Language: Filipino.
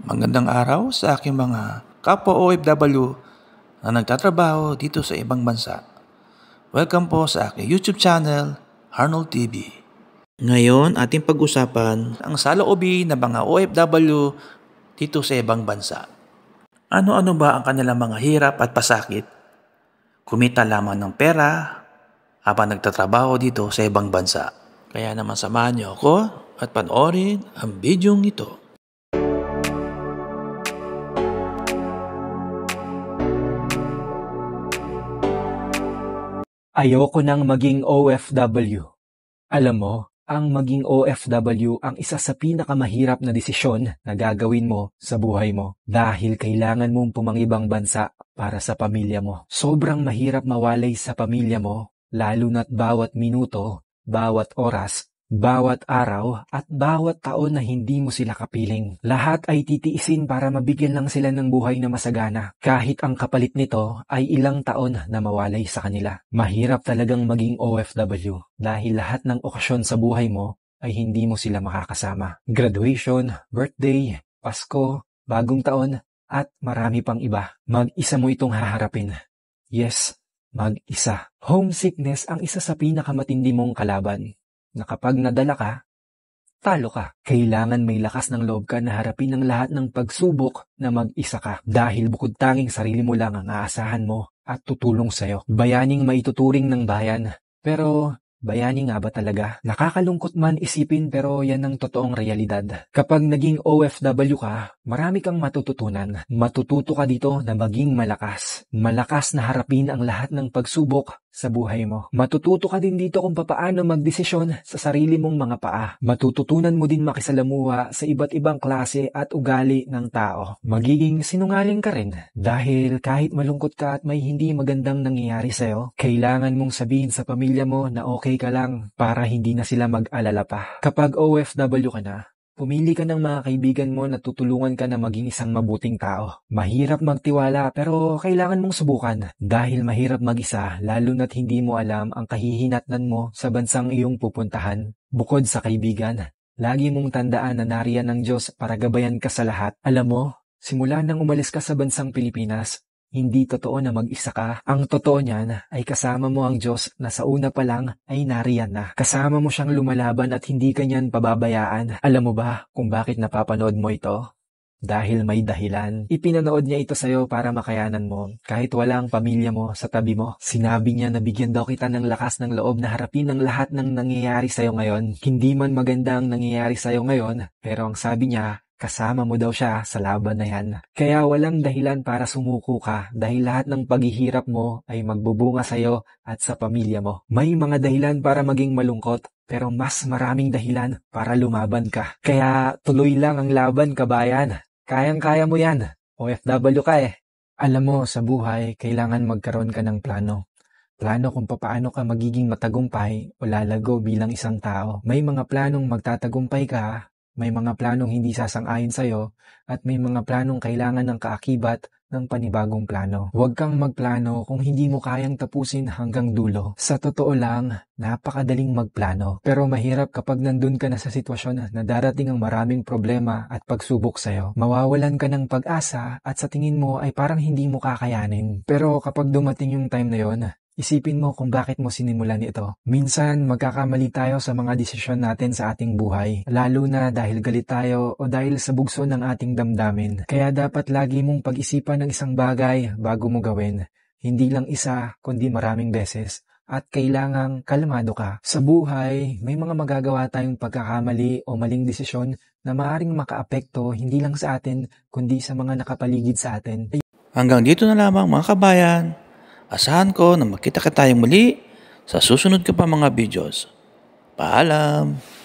Magandang araw sa aking mga kapwa OFW na nagtatrabaho dito sa ibang bansa. Welcome po sa aking YouTube channel, Arnold TV. Ngayon, ating pag-usapan ang saloobin ng mga OFW dito sa ibang bansa. Ano-ano ba ang kanilang mga hirap at pasakit? Kumita lamang ng pera habang nagtatrabaho dito sa ibang bansa. Kaya naman samahan niyo ako at panoorin ang video ito. Ayoko nang maging OFW. Alam mo, ang maging OFW ang isa sa pinakamahirap na desisyon na gagawin mo sa buhay mo dahil kailangan mong pumangibang bansa para sa pamilya mo. Sobrang mahirap mawalay sa pamilya mo, lalo na't bawat minuto, bawat oras, bawat araw at bawat taon na hindi mo sila kapiling, lahat ay titiisin para mabigyan lang sila ng buhay na masagana, kahit ang kapalit nito ay ilang taon na mawalay sa kanila. Mahirap talagang maging OFW dahil lahat ng okasyon sa buhay mo ay hindi mo sila makakasama. Graduation, birthday, Pasko, bagong taon, at marami pang iba. Mag-isa mo itong haharapin. Yes, mag-isa. Homesickness ang isa sa pinakamatindi mong kalaban na kapag nadala ka, talo ka. Kailangan may lakas ng loob ka na harapin ang lahat ng pagsubok na mag-isa ka dahil bukod tanging sarili mo lang ang aasahan mo at tutulong sa'yo. Bayaning maituturing ng bayan, pero Bayani nga ba talaga? Nakakalungkot man isipin pero yan ang totoong realidad. Kapag naging OFW ka, Marami kang matututunan. Matututo ka dito na maging malakas. Malakas na harapin ang lahat ng pagsubok sa buhay mo. Matututo ka din dito kung papaano magdesisyon sa sarili mong mga paa. Matututunan mo din makisalamuha sa iba't ibang klase at ugali ng tao. Magiging sinungaling ka rin dahil kahit malungkot ka at may hindi magandang nangyayari sa'yo, kailangan mong sabihin sa pamilya mo na okay ka lang para hindi na sila mag-alala pa. Kapag OFW ka na, Pumili ka ng mga kaibigan mo na tutulungan ka na maging isang mabuting tao. Mahirap magtiwala pero kailangan mong subukan dahil mahirap mag-isa lalo na't hindi mo alam ang kahihinatnan mo sa bansang iyong pupuntahan. Bukod sa kaibigan, lagi mong tandaan na nariyan ng Diyos para gabayan ka sa lahat. Alam mo, simula nang umalis ka sa bansang Pilipinas, hindi totoo na mag-isa ka. Ang totoo niyan ay kasama mo ang Diyos na sa una pa lang ay nariyan na. Kasama mo siyang lumalaban at hindi kanyan pababayaan. Alam mo ba kung bakit napapanood mo ito? Dahil may dahilan. Ipinanood niya ito sa'yo para makayanan mo. Kahit wala ang pamilya mo sa tabi mo, sinabi niya na bigyan daw kita ng lakas ng loob na harapin ang lahat ng nangyayari sa'yo ngayon. Hindi man maganda ang nangyayari sa'yo ngayon, pero ang sabi niya, Kasama mo daw siya sa laban na yan. Kaya walang dahilan para sumuko ka dahil lahat ng paghihirap mo ay magbubunga sa iyo at sa pamilya mo. May mga dahilan para maging malungkot pero mas maraming dahilan para lumaban ka. Kaya tuloy lang ang laban kabayan. Kayang-kaya mo yan. OFW ka eh. Alam mo, sa buhay, kailangan magkaroon ka ng plano plano kung paano ka magiging matagumpay o lalago bilang isang tao. May mga planong magtatagumpay ka may mga planong hindi sasang-ayon sa'yo at may mga planong kailangan ng kaakibat ng panibagong plano. Huwag kang magplano kung hindi mo kayang tapusin hanggang dulo. Sa totoo lang, napakadaling magplano. Pero mahirap kapag nandun ka na sa sitwasyon na darating ang maraming problema at pagsubok sa'yo. Mawawalan ka ng pag-asa at sa tingin mo ay parang hindi mo kakayanin. Pero kapag dumating yung time na yon, Isipin mo kung bakit mo sinimulan ito. Minsan, magkakamali tayo sa mga desisyon natin sa ating buhay, lalo na dahil galit tayo o dahil sa bugso ng ating damdamin. Kaya dapat lagi mong pag-isipan ng isang bagay bago mo gawin. Hindi lang isa, kundi maraming beses at kailangang kalmado ka. Sa buhay, may mga magagawa tayong pagkakamali o maling desisyon na maaaring makaapekto hindi lang sa atin, kundi sa mga nakapaligid sa atin. Hanggang dito na lamang mga kabayan. Asahan ko na makita ka tayong muli sa susunod ka pa mga videos. Paalam!